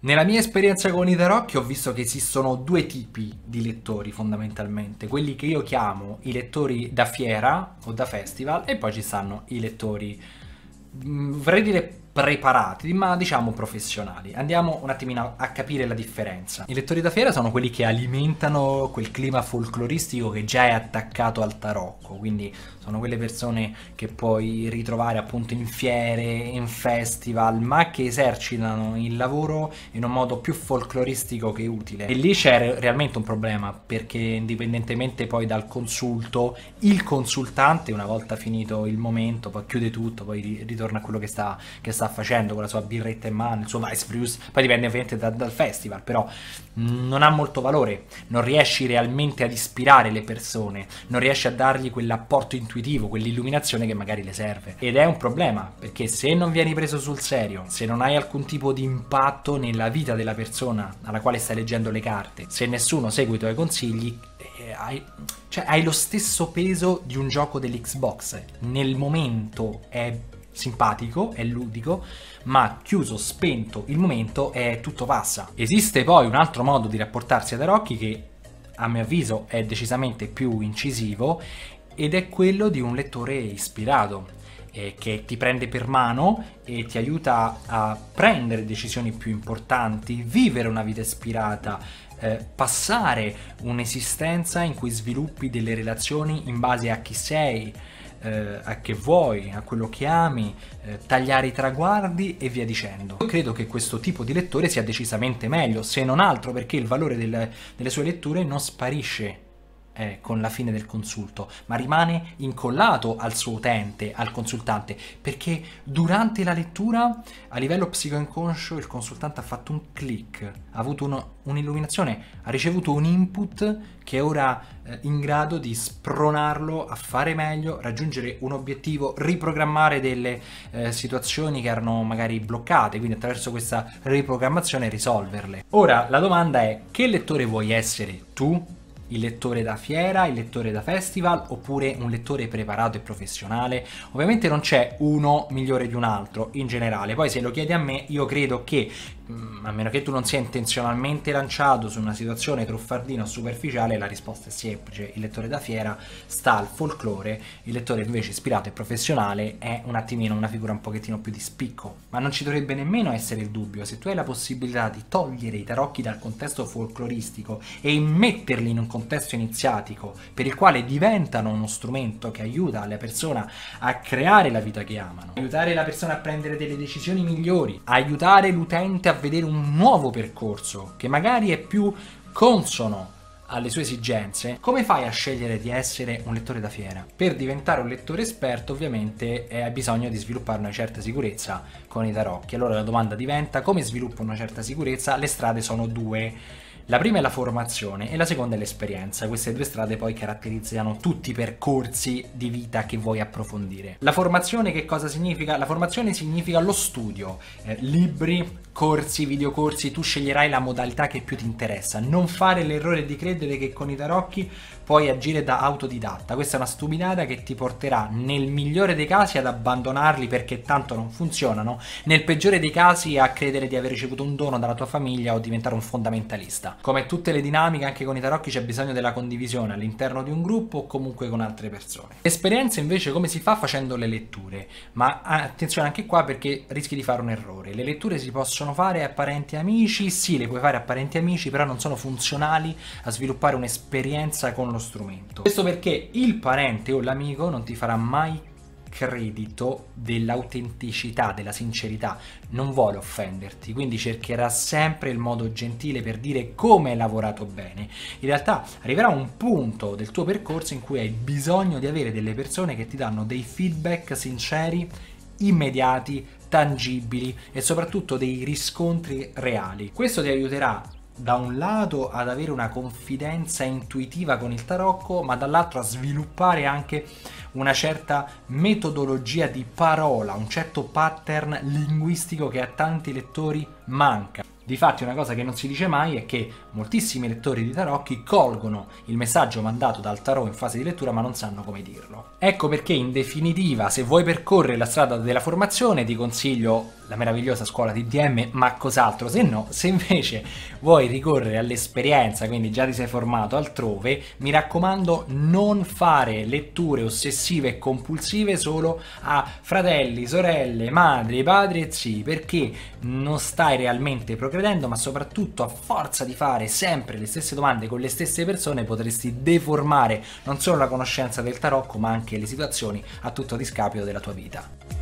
Nella mia esperienza con i The Rock ho visto che esistono due tipi di lettori fondamentalmente, quelli che io chiamo i lettori da fiera o da festival e poi ci stanno i lettori mm, vorrei dire preparati, ma diciamo professionali. Andiamo un attimino a capire la differenza. I lettori da fiera sono quelli che alimentano quel clima folcloristico che già è attaccato al tarocco, quindi sono quelle persone che puoi ritrovare appunto in fiere, in festival, ma che esercitano il lavoro in un modo più folcloristico che utile. E lì c'è realmente un problema, perché indipendentemente poi dal consulto, il consultante una volta finito il momento poi chiude tutto, poi ritorna a quello che sta, che sta facendo con la sua birretta in mano, il suo Vice Brews, poi dipende ovviamente da, dal festival, però mm, non ha molto valore, non riesci realmente ad ispirare le persone, non riesci a dargli quell'apporto intuitivo, quell'illuminazione che magari le serve. Ed è un problema, perché se non vieni preso sul serio, se non hai alcun tipo di impatto nella vita della persona alla quale stai leggendo le carte, se nessuno segue i tuoi consigli, eh, hai, cioè, hai lo stesso peso di un gioco dell'Xbox. Nel momento è simpatico, è ludico, ma chiuso, spento il momento è tutto passa. Esiste poi un altro modo di rapportarsi ad Arocchi che a mio avviso è decisamente più incisivo ed è quello di un lettore ispirato eh, che ti prende per mano e ti aiuta a prendere decisioni più importanti, vivere una vita ispirata, eh, passare un'esistenza in cui sviluppi delle relazioni in base a chi sei, eh, a che vuoi, a quello che ami, eh, tagliare i traguardi e via dicendo. Io credo che questo tipo di lettore sia decisamente meglio, se non altro perché il valore del, delle sue letture non sparisce eh, con la fine del consulto, ma rimane incollato al suo utente, al consultante, perché durante la lettura a livello psicoinconscio il consultante ha fatto un click, ha avuto un'illuminazione, ha ricevuto un input che è ora eh, in grado di spronarlo a fare meglio, raggiungere un obiettivo, riprogrammare delle eh, situazioni che erano magari bloccate, quindi attraverso questa riprogrammazione risolverle. Ora la domanda è che lettore vuoi essere tu? il lettore da fiera, il lettore da festival oppure un lettore preparato e professionale. Ovviamente non c'è uno migliore di un altro in generale, poi se lo chiedi a me io credo che Mm, a meno che tu non sia intenzionalmente lanciato su una situazione truffardina o superficiale, la risposta è semplice. Il lettore da fiera sta al folklore, il lettore invece ispirato e professionale è un attimino una figura un pochettino più di spicco. Ma non ci dovrebbe nemmeno essere il dubbio, se tu hai la possibilità di togliere i tarocchi dal contesto folcloristico e metterli in un contesto iniziatico per il quale diventano uno strumento che aiuta la persona a creare la vita che amano, aiutare la persona a prendere delle decisioni migliori, aiutare l'utente a vedere un nuovo percorso che magari è più consono alle sue esigenze, come fai a scegliere di essere un lettore da fiera? Per diventare un lettore esperto ovviamente eh, hai bisogno di sviluppare una certa sicurezza con i tarocchi. Allora la domanda diventa come sviluppo una certa sicurezza? Le strade sono due la prima è la formazione e la seconda è l'esperienza. Queste due strade poi caratterizzano tutti i percorsi di vita che vuoi approfondire. La formazione che cosa significa? La formazione significa lo studio, eh, libri, corsi, videocorsi, tu sceglierai la modalità che più ti interessa. Non fare l'errore di credere che con i tarocchi puoi agire da autodidatta. Questa è una stupidata che ti porterà nel migliore dei casi ad abbandonarli perché tanto non funzionano, nel peggiore dei casi a credere di aver ricevuto un dono dalla tua famiglia o diventare un fondamentalista. Come tutte le dinamiche, anche con i tarocchi c'è bisogno della condivisione all'interno di un gruppo o comunque con altre persone. Esperienza invece come si fa facendo le letture, ma attenzione anche qua perché rischi di fare un errore. Le letture si possono fare a parenti amici, sì, le puoi fare a parenti amici, però non sono funzionali a sviluppare un'esperienza con lo uno strumento. Questo perché il parente o l'amico non ti farà mai credito dell'autenticità, della sincerità, non vuole offenderti, quindi cercherà sempre il modo gentile per dire come hai lavorato bene. In realtà arriverà un punto del tuo percorso in cui hai bisogno di avere delle persone che ti danno dei feedback sinceri, immediati, tangibili e soprattutto dei riscontri reali. Questo ti aiuterà da un lato ad avere una confidenza intuitiva con il tarocco, ma dall'altro a sviluppare anche una certa metodologia di parola, un certo pattern linguistico che a tanti lettori manca. Difatti una cosa che non si dice mai è che moltissimi lettori di tarocchi colgono il messaggio mandato dal tarot in fase di lettura ma non sanno come dirlo. Ecco perché in definitiva se vuoi percorrere la strada della formazione ti consiglio la meravigliosa scuola di DM, ma cos'altro se no, se invece vuoi ricorrere all'esperienza, quindi già ti sei formato altrove, mi raccomando non fare letture ossessive e compulsive solo a fratelli, sorelle, madri, padri e zii, perché non stai realmente progredendo, ma soprattutto a forza di fare sempre le stesse domande con le stesse persone potresti deformare non solo la conoscenza del tarocco, ma anche le situazioni a tutto discapito della tua vita.